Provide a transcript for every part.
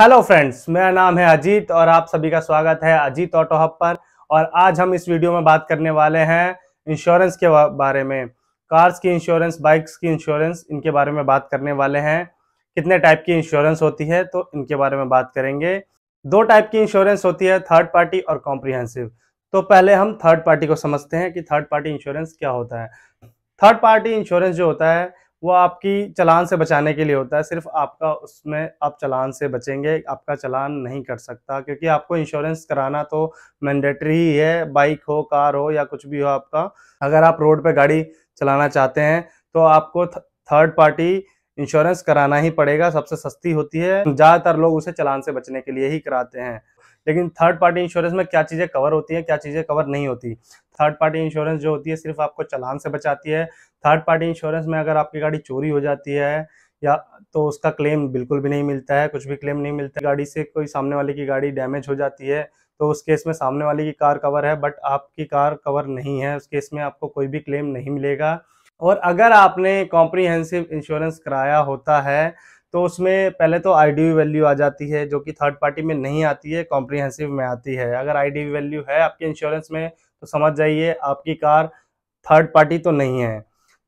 hello friends मेरा नाम है अजीत और आप सभी का स्वागत है अजीत ऑटो हब पर और आज हम इस वीडियो में बात करने वाले हैं इंश्योरेंस के बारे में कार्स की इंश्योरेंस बाइक्स की इंश्योरेंस इनके बारे में बात करने वाले हैं कितने टाइप की इंश्योरेंस होती है तो इनके बारे में बात करेंगे दो टाइप की इंश्योरेंस होती है थर्ड पार्टी और कॉम्प्रिहेंसिव तो पहले हम थर्ड पार्टी को समझते हैं कि थर्ड पार्टी इंश्योरेंस क्या होता है थर्ड पार्टी इंश्योरेंस जो होता है वो आपकी चलान से बचाने के लिए होता है सिर्फ आपका उसमें आप चलान से बचेंगे आपका चलान नहीं कट सकता क्योंकि आपको इंश्योरेंस कराना तो मैंडेटरी ही है बाइक हो कार हो या कुछ भी हो आपका अगर आप रोड पर गाड़ी चलाना चाहते हैं तो आपको थर्ड पार्टी इंश्योरेंस कराना ही पड़ेगा सबसे सस्ती होती है ज़्यादातर लोग उसे चलान से बचने के लिए ही कराते हैं लेकिन थर्ड पार्टी इंश्योरेंस में क्या चीज़ें कवर होती हैं क्या चीज़ें कवर नहीं होती थर्ड पार्टी इंश्योरेंस जो होती है सिर्फ आपको चलान से बचाती है थर्ड पार्टी इंश्योरेंस में अगर आपकी गाड़ी चोरी हो जाती है या तो उसका क्लेम बिल्कुल भी नहीं मिलता है कुछ भी क्लेम नहीं मिलता गाड़ी से कोई सामने वाले की गाड़ी डैमेज हो जाती है तो उस केस में सामने वाले की कार कवर है बट आपकी कार कवर नहीं है उस केस में आपको कोई भी क्लेम नहीं मिलेगा और अगर आपने कॉम्प्रीहेंसिव इंश्योरेंस कराया होता है तो उसमें पहले तो आई वैल्यू आ जाती है जो कि थर्ड पार्टी में नहीं आती है कॉम्प्रीहेंसिव में आती है अगर आई वैल्यू है आपके इंश्योरेंस में तो समझ जाइए आपकी कार थर्ड पार्टी तो नहीं है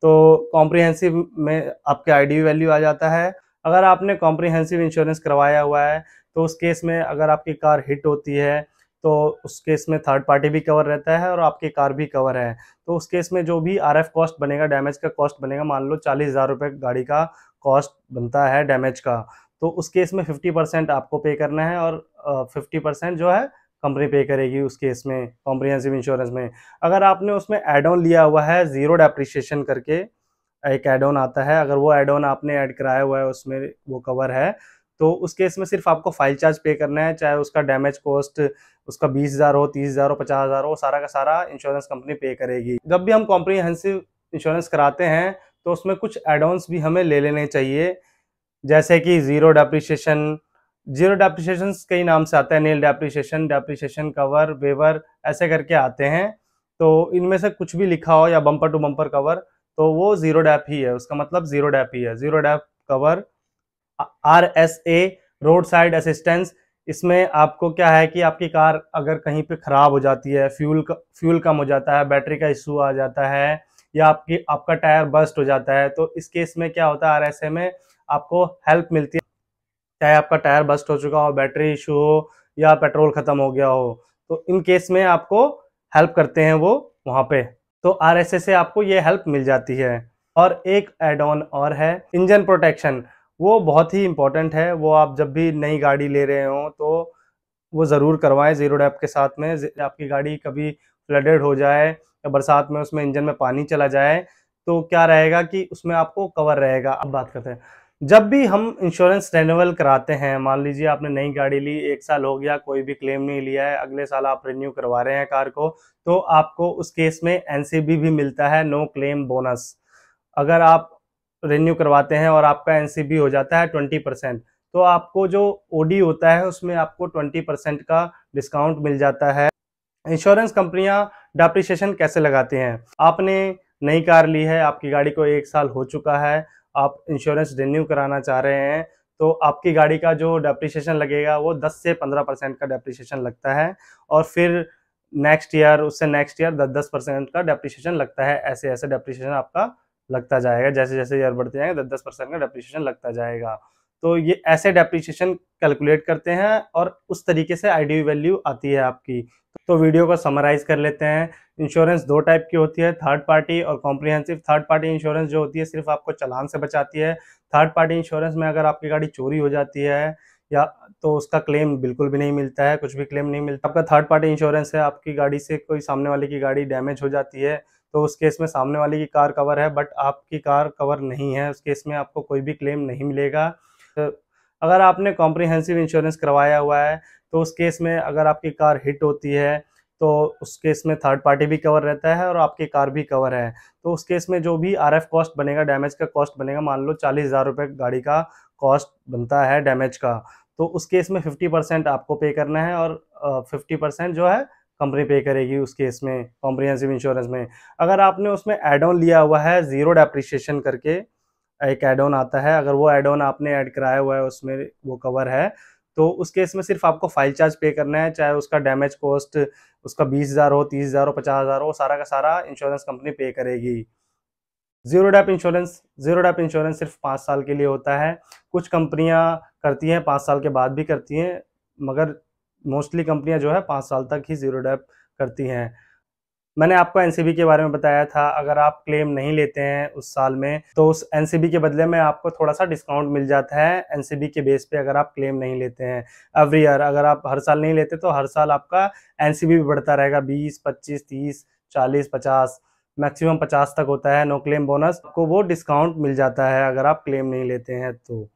तो कॉम्प्रीहेंसिव में आपके आई वैल्यू आ जाता है अगर आपने कॉम्प्रीहेंसिव इंश्योरेंस करवाया हुआ है तो उस केस में अगर आपकी कार हिट होती है तो उस केस में थर्ड पार्टी भी कवर रहता है और आपकी कार भी कवर है तो उस केस में जो भी आर एफ कॉस्ट बनेगा डैमेज का कॉस्ट बनेगा मान लो चालीस हज़ार रुपये गाड़ी का कॉस्ट बनता है डैमेज का तो उस केस में फिफ्टी परसेंट आपको पे करना है और फिफ्टी परसेंट जो है कंपनी पे करेगी उस केस में कॉम्प्रीहेंसिव इंश्योरेंस में अगर आपने उसमें एड ऑन लिया हुआ है ज़ीरो डेप्रिशिएशन करके एक एड ऑन आता है अगर वो एड ऑन आपने ऐड कराया हुआ है उसमें वो कवर है तो उस केस में सिर्फ आपको फाइल चार्ज पे करना है चाहे उसका डैमेज कॉस्ट उसका बीस हज़ार हो तीस हज़ार हो पचास हज़ार हो सारा का सारा इंश्योरेंस कंपनी पे करेगी जब भी हम कॉम्प्रीहेंसिव इंश्योरेंस कराते हैं तो उसमें कुछ एडवांस भी हमें ले लेने चाहिए जैसे कि ज़ीरो डेप्रिशिएशन जीरो डेप्रिशिएशन कई नाम से आते हैं nil depreciation depreciation cover waiver ऐसे करके आते हैं तो इनमें से कुछ भी लिखा हो या बम्पर टू बम्पर कवर तो वो ज़ीरो डैप ही है उसका मतलब ज़ीरो डैप ही है zero dep cover R S A road side assistance इसमें आपको क्या है कि आपकी कार अगर कहीं पे ख़राब हो जाती है फ्यूल का फ्यूल कम हो जाता है बैटरी का इशू आ जाता है या आपकी आपका टायर बस्ट हो जाता है तो इस केस में क्या होता है आर में आपको हेल्प मिलती है चाहे आपका टायर बस्ट हो चुका हो बैटरी इशू हो या पेट्रोल ख़त्म हो गया हो तो इन केस में आपको हेल्प करते हैं वो वहाँ पे तो आर से आपको ये हेल्प मिल जाती है और एक एड ऑन और है इंजन प्रोटेक्शन वो बहुत ही इम्पॉर्टेंट है वो आप जब भी नई गाड़ी ले रहे हो तो वो ज़रूर करवाएं ज़ीरो डैप के साथ में आपकी गाड़ी कभी फ्लडेड हो जाए या बरसात में उसमें इंजन में पानी चला जाए तो क्या रहेगा कि उसमें आपको कवर रहेगा अब बात करते हैं जब भी हम इंश्योरेंस रेन्यूअल कराते हैं मान लीजिए आपने नई गाड़ी ली एक साल हो गया कोई भी क्लेम नहीं लिया है अगले साल आप रिन्यू करवा रहे हैं कार को तो आपको उस केस में एनसीबी भी मिलता है नो क्लेम बोनस अगर आप रिन्यू करवाते हैं और आपका एन हो जाता है ट्वेंटी परसेंट तो आपको जो ओ होता है उसमें आपको ट्वेंटी परसेंट का डिस्काउंट मिल जाता है इंश्योरेंस कंपनियां डाप्रिशिएशन कैसे लगाती हैं आपने नई कार ली है आपकी गाड़ी को एक साल हो चुका है आप इंश्योरेंस रिन्यू कराना चाह रहे हैं तो आपकी गाड़ी का जो डेप्रिशिएशन लगेगा वो 10 से 15 परसेंट का डेप्रिशिएशन लगता है और फिर नेक्स्ट ईयर उससे नेक्स्ट ईयर 10 10 परसेंट का डेप्रिशिएशन लगता है ऐसे ऐसे डेप्रिशिएशन आपका लगता जाएगा जैसे जैसे ईयर बढ़ते जाएंगे दस दस परसेंट का डेप्रिसिएशन लगता जाएगा तो ये ऐसे डेप्रिसिएशन कैलकुलेट करते हैं और उस तरीके से आई वैल्यू आती है आपकी तो वीडियो को समराइज कर लेते हैं इंश्योरेंस दो टाइप की होती है थर्ड पार्टी और कॉम्प्रिहेंसिव थर्ड पार्टी इंश्योरेंस जो होती है सिर्फ आपको चलान से बचाती है थर्ड पार्टी इंश्योरेंस में अगर आपकी गाड़ी चोरी हो जाती है या तो उसका क्लेम बिल्कुल भी नहीं मिलता है कुछ भी क्लेम नहीं मिलता आपका थर्ड पार्टी इंश्योरेंस है आपकी गाड़ी से कोई सामने वाले की गाड़ी डैमेज हो जाती है तो उस केस में सामने वाले की कार कवर है बट आपकी कार कवर नहीं है उस केस में आपको कोई भी क्लेम नहीं मिलेगा तो अगर आपने कॉम्प्रिहेंसिव इंश्योरेंस करवाया हुआ है तो उस केस में अगर आपकी कार हिट होती है तो उस केस में थर्ड पार्टी भी कवर रहता है और आपकी कार भी कवर है तो उस केस में जो भी आर कॉस्ट बनेगा डैमेज का कॉस्ट बनेगा मान लो चालीस हज़ार रुपये गाड़ी का कॉस्ट बनता है डैमेज का तो उस केस में फिफ्टी परसेंट आपको पे करना है और फिफ्टी परसेंट जो है कंपनी पे करेगी उस केस में कॉम्प्रीहेंसिव इंश्योरेंस में अगर आपने उसमें एड ऑन लिया हुआ है ज़ीरो डेप्रिशिएशन करके एक एड ऑन आता है अगर वो एड ऑन आपने ऐड कराया हुआ है उसमें वो कवर है तो उस केस में सिर्फ आपको फाइल चार्ज पे करना है चाहे उसका डैमेज कॉस्ट उसका बीस हज़ार हो तीस हज़ार हो पचास हज़ार हो सारा का सारा इंश्योरेंस कंपनी पे करेगी zero dep insurance zero dep insurance सिर्फ पाँच साल के लिए होता है कुछ कंपनियाँ करती हैं पाँच साल के बाद भी करती हैं मगर मोस्टली कंपनियां जो है पाँच साल तक ही जीरो डेप करती हैं मैंने आपको एन के बारे में बताया था अगर आप क्लेम नहीं लेते हैं उस साल में तो उस एन के बदले में आपको थोड़ा सा डिस्काउंट मिल जाता है एन के बेस पे अगर आप क्लेम नहीं लेते हैं एवरी ईयर अगर आप हर साल नहीं लेते तो हर साल आपका एन भी बढ़ता रहेगा बीस पच्चीस तीस चालीस पचास मैक्सिमम पचास तक होता है नो क्लेम बोनस आपको वो डिस्काउंट मिल जाता है अगर आप क्लेम नहीं लेते हैं तो